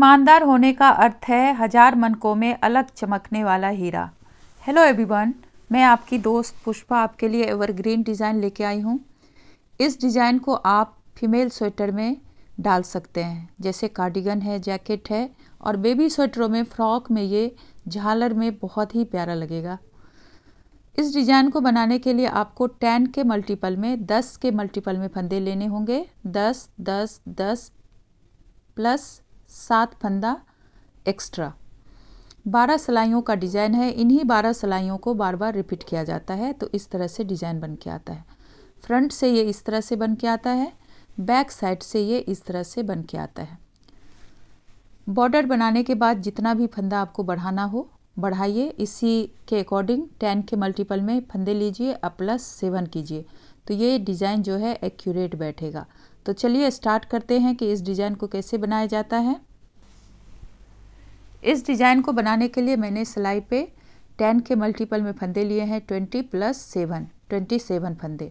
ईमानदार होने का अर्थ है हजार मनकों में अलग चमकने वाला हीरा हेलो एवरीवन मैं आपकी दोस्त पुष्पा आपके लिए एवरग्रीन डिज़ाइन लेके आई हूँ इस डिज़ाइन को आप फीमेल स्वेटर में डाल सकते हैं जैसे कार्डिगन है जैकेट है और बेबी स्वेटरों में फ्रॉक में ये झालर में बहुत ही प्यारा लगेगा इस डिज़ाइन को बनाने के लिए आपको टेन के मल्टीपल में दस के मल्टीपल में फंदे लेने होंगे दस दस दस प्लस सात फंदा एक्स्ट्रा बारह सिलाइयों का डिजाइन है इन्हीं बारह सिलाइयों को बार बार रिपीट किया जाता है तो इस तरह से डिजाइन बन के आता है फ्रंट से ये इस तरह से बन के आता है बैक साइड से ये इस तरह से बन के आता है बॉर्डर बनाने के बाद जितना भी फंदा आपको बढ़ाना हो बढ़ाइए इसी के अकॉर्डिंग टेन के मल्टीपल में फंदे लीजिए और प्लस सेवन कीजिए तो ये डिज़ाइन जो है एक्यूरेट बैठेगा तो चलिए स्टार्ट करते हैं कि इस डिज़ाइन को कैसे बनाया जाता है इस डिज़ाइन को बनाने के लिए मैंने सिलाई पे टेन के मल्टीपल में फंदे लिए हैं twenty plus seven twenty seven फंदे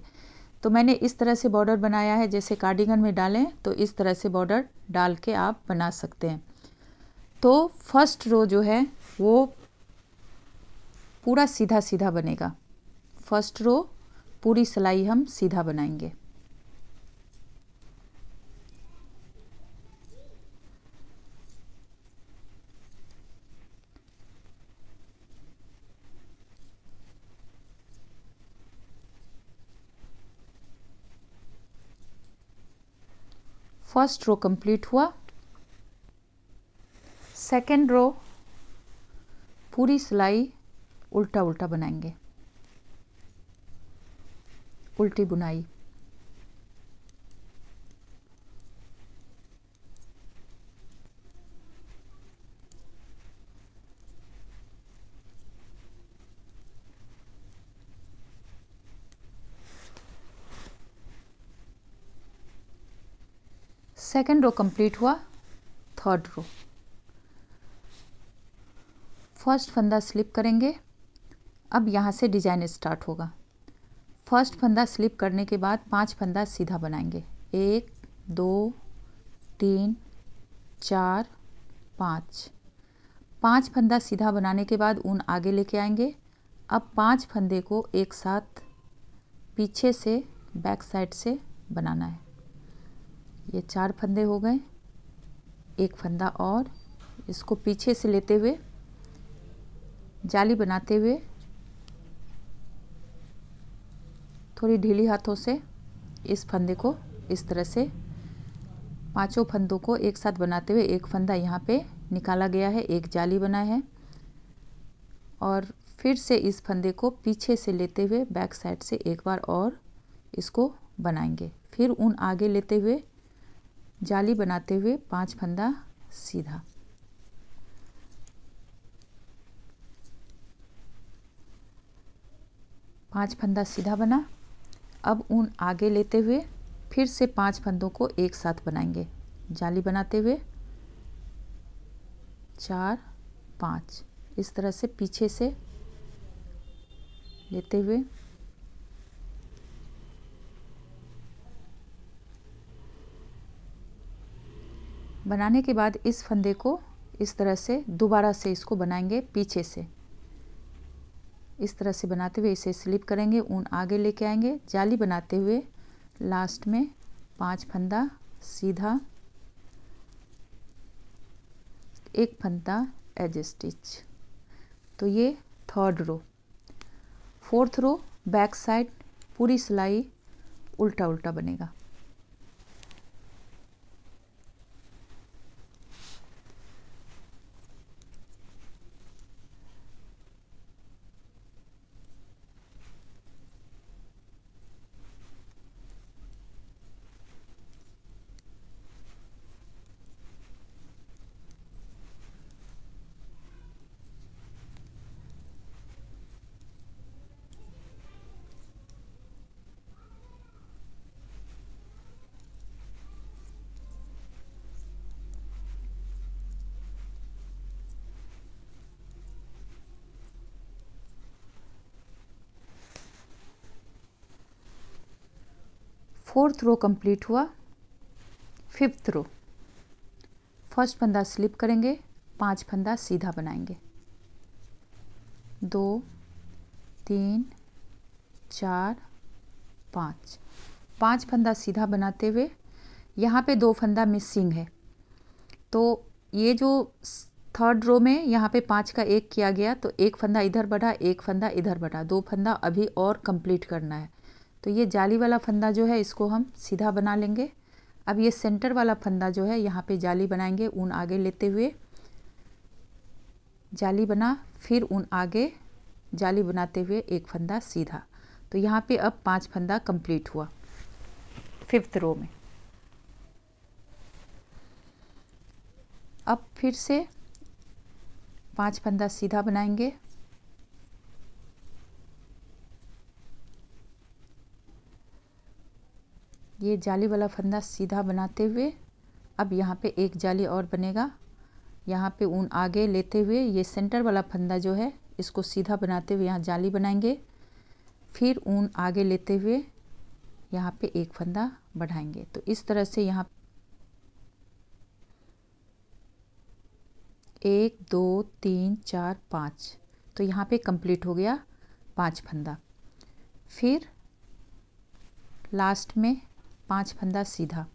तो मैंने इस तरह से बॉर्डर बनाया है जैसे कार्डिगन में डालें तो इस तरह से बॉर्डर डाल के आप बना सकते हैं तो फर्स्ट रो जो है वो पूरा सीधा सीधा बनेगा फर्स्ट रो पूरी सिलाई हम सीधा बनाएंगे फर्स्ट रो कंप्लीट हुआ सेकेंड रो पूरी सिलाई उल्टा उल्टा बनाएंगे उल्टी बुनाई सेकेंड रो कंप्लीट हुआ थर्ड रो फर्स्ट फंदा स्लिप करेंगे अब यहाँ से डिजाइन स्टार्ट होगा फर्स्ट फंदा स्लिप करने के बाद पांच फंदा सीधा बनाएंगे एक दो तीन चार पाँच पांच फंदा सीधा बनाने के बाद ऊन आगे लेके आएंगे अब पांच फंदे को एक साथ पीछे से बैक साइड से बनाना है ये चार फंदे हो गए एक फंदा और इसको पीछे से लेते हुए जाली बनाते हुए थोड़ी ढीली हाथों से इस फंदे को इस तरह से पांचों फंदों को एक साथ बनाते हुए एक फंदा यहाँ पे निकाला गया है एक जाली बना है और फिर से इस फंदे को पीछे से लेते हुए बैक साइड से एक बार और इसको बनाएंगे फिर उन आगे लेते हुए जाली बनाते हुए पांच फंदा सीधा पांच फंदा सीधा बना अब ऊन आगे लेते हुए फिर से पांच फंदों को एक साथ बनाएंगे जाली बनाते हुए चार पाँच इस तरह से पीछे से लेते हुए बनाने के बाद इस फंदे को इस तरह से दोबारा से इसको बनाएंगे पीछे से इस तरह से बनाते हुए इसे स्लिप करेंगे ऊन आगे लेके आएंगे जाली बनाते हुए लास्ट में पांच फंदा सीधा एक फंदा एज स्टिच तो ये third row fourth row back side पूरी सिलाई उल्टा उल्टा बनेगा फोर्थ रो कंप्लीट हुआ फिफ्थ रो फर्स्ट फंदा स्लिप करेंगे पांच फंदा सीधा बनाएंगे दो तीन चार पाँच पांच फंदा सीधा बनाते हुए यहाँ पे दो फंदा मिसिंग है तो ये जो थर्ड रो में यहाँ पे पाँच का एक किया गया तो एक फंदा इधर बढ़ा एक फंदा इधर बढ़ा दो फंदा अभी और कंप्लीट करना है तो ये जाली वाला फंदा जो है इसको हम सीधा बना लेंगे अब ये सेंटर वाला फंदा जो है यहाँ पे जाली बनाएंगे ऊन आगे लेते हुए जाली बना फिर ऊन आगे जाली बनाते हुए एक फंदा सीधा तो यहाँ पे अब पांच फंदा कंप्लीट हुआ फिफ्थ रो में अब फिर से पांच फंदा सीधा बनाएंगे ये जाली वाला फंदा सीधा बनाते हुए अब यहाँ पे एक जाली और बनेगा यहाँ पे ऊन आगे लेते हुए ये सेंटर वाला फंदा जो है इसको सीधा बनाते हुए यहाँ जाली बनाएंगे फिर ऊन आगे लेते हुए यहाँ पे एक फंदा बढ़ाएंगे तो इस तरह से यहाँ एक दो तीन चार पाँच तो यहाँ पे कंप्लीट हो गया पांच फंदा फिर लास्ट में पाँच फंदा सीधा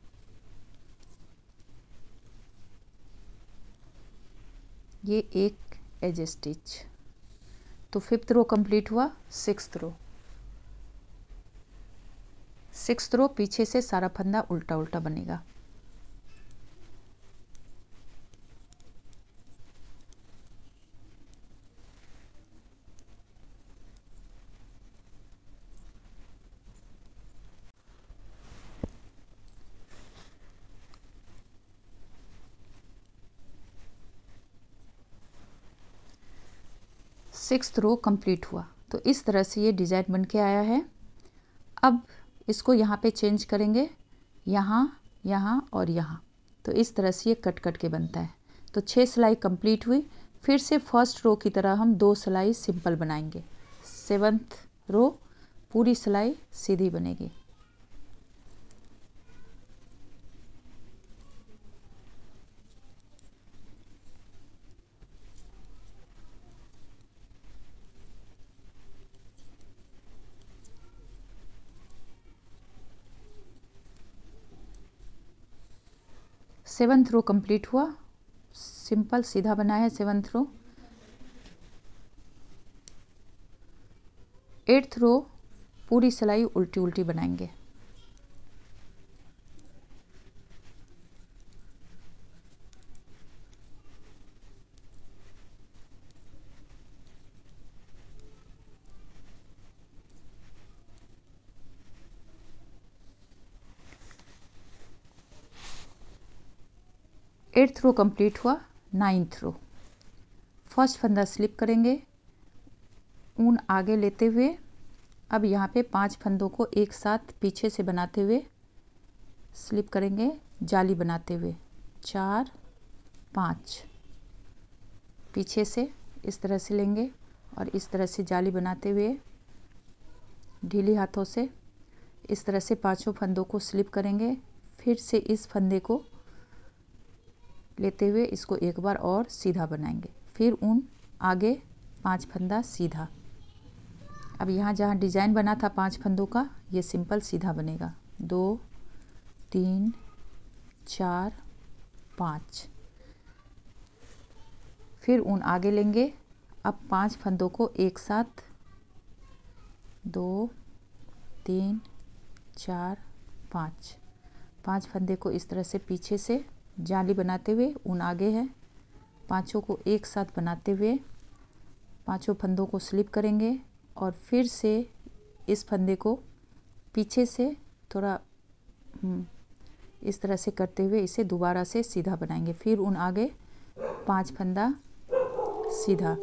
ये एक एज स्टिच तो फिफ्थ रो कंप्लीट हुआ सिक्स रो सिक्स रो पीछे से सारा फंदा उल्टा उल्टा बनेगा सिक्स रो कंप्लीट हुआ तो इस तरह से ये डिज़ाइन बन के आया है अब इसको यहाँ पे चेंज करेंगे यहाँ यहाँ और यहाँ तो इस तरह से ये कट कट के बनता है तो छः सिलाई कंप्लीट हुई फिर से फर्स्ट रो की तरह हम दो सिलाई सिंपल बनाएंगे सेवन्थ रो पूरी सिलाई सीधी बनेगी सेवन्थ रो कंप्लीट हुआ सिंपल सीधा बना है सेवन थ्रो एट थ्रो पूरी सिलाई उल्टी उल्टी बनाएंगे एट्थ रो कंप्लीट हुआ नाइन्थ रो फर्स्ट फंदा स्लिप करेंगे ऊन आगे लेते हुए अब यहाँ पे पांच फंदों को एक साथ पीछे से बनाते हुए स्लिप करेंगे जाली बनाते हुए चार पाँच पीछे से इस तरह से लेंगे और इस तरह से जाली बनाते हुए ढीली हाथों से इस तरह से पांचों फंदों को स्लिप करेंगे फिर से इस फंदे को लेते हुए इसको एक बार और सीधा बनाएंगे फिर उन आगे पांच फंदा सीधा अब यहाँ जहाँ डिजाइन बना था पांच फंदों का ये सिंपल सीधा बनेगा दो तीन चार पाँच फिर उन आगे लेंगे अब पांच फंदों को एक साथ दो तीन चार पाँच पांच फंदे को इस तरह से पीछे से जाली बनाते हुए ऊन आगे है पांचों को एक साथ बनाते हुए पांचों फंदों को स्लिप करेंगे और फिर से इस फंदे को पीछे से थोड़ा हम्म, इस तरह से करते हुए इसे दोबारा से सीधा बनाएंगे फिर उन आगे पांच फंदा सीधा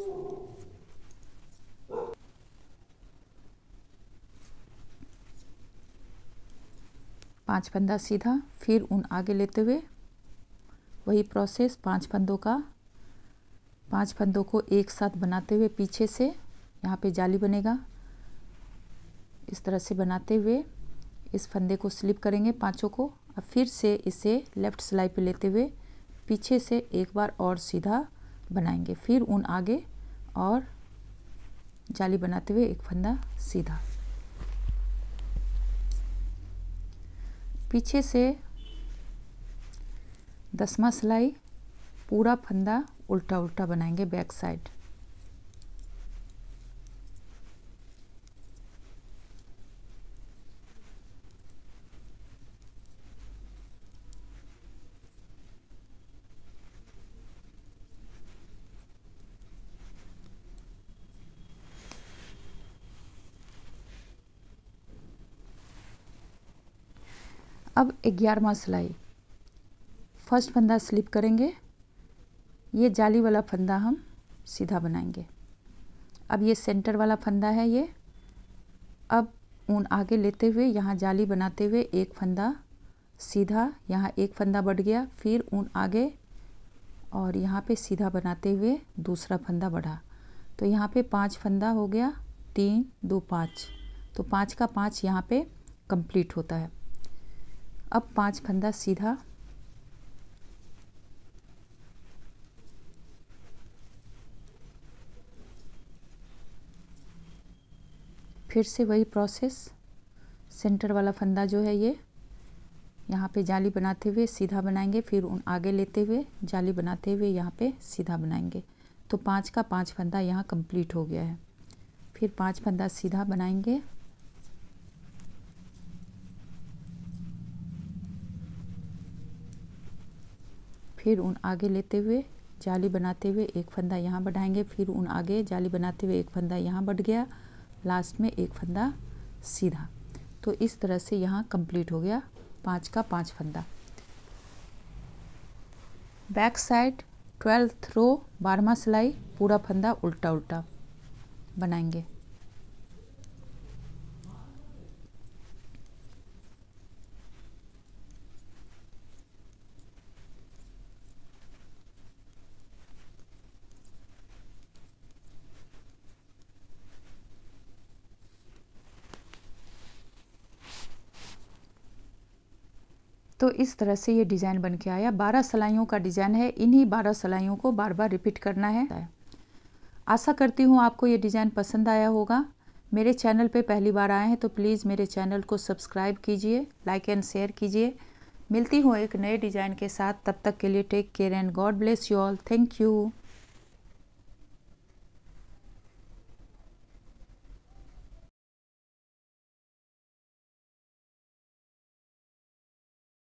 पांच फंदा सीधा फिर उन आगे लेते हुए वही प्रोसेस पांच फंदों का पांच फंदों को एक साथ बनाते हुए पीछे से यहाँ पे जाली बनेगा इस तरह से बनाते हुए इस फंदे को स्लिप करेंगे पांचों को और फिर से इसे लेफ़्ट सिलाई पे लेते हुए पीछे से एक बार और सीधा बनाएंगे फिर उन आगे और जाली बनाते हुए एक फंदा सीधा पीछे से दसवा सिलाई पूरा फंदा उल्टा उल्टा बनाएंगे बैक साइड अब ग्यारहवा सिलाई फर्स्ट फंदा स्लिप करेंगे ये जाली वाला फंदा हम सीधा बनाएंगे अब ये सेंटर वाला फंदा है ये अब ऊन आगे लेते हुए यहाँ जाली बनाते हुए एक फंदा सीधा यहाँ एक फंदा बढ़ गया फिर ऊन आगे और यहाँ पे सीधा बनाते हुए दूसरा फंदा बढ़ा तो यहाँ पे पांच फंदा हो गया तीन दो पाँच तो पाँच का पाँच यहाँ पे कंप्लीट होता है अब पाँच फंदा सीधा फिर से वही प्रोसेस सेंटर वाला फंदा जो है ये यहाँ पे जाली बनाते हुए सीधा बनाएंगे फिर उन आगे लेते हुए जाली बनाते हुए यहाँ पे सीधा बनाएंगे तो पाँच का पाँच फंदा यहाँ कंप्लीट हो गया है फिर पाँच फंदा सीधा बनाएंगे फिर उन आगे लेते हुए जाली बनाते हुए एक फंदा यहाँ बढ़ाएंगे फिर उन आगे जाली बनाते हुए एक फंदा यहाँ बढ़ गया लास्ट में एक फंदा सीधा तो इस तरह से यहाँ कंप्लीट हो गया पाँच का पाँच फंदा बैक साइड ट्वेल्थ रो बारहवा सिलाई पूरा फंदा उल्टा उल्टा बनाएंगे तो इस तरह से ये डिज़ाइन बन के आया बारह सलाइयों का डिज़ाइन है इन्हीं बारह सलाइयों को बार बार रिपीट करना है आशा करती हूँ आपको ये डिज़ाइन पसंद आया होगा मेरे चैनल पे पहली बार आए हैं तो प्लीज़ मेरे चैनल को सब्सक्राइब कीजिए लाइक एंड शेयर कीजिए मिलती हूँ एक नए डिज़ाइन के साथ तब तक के लिए take care and God bless you all thank you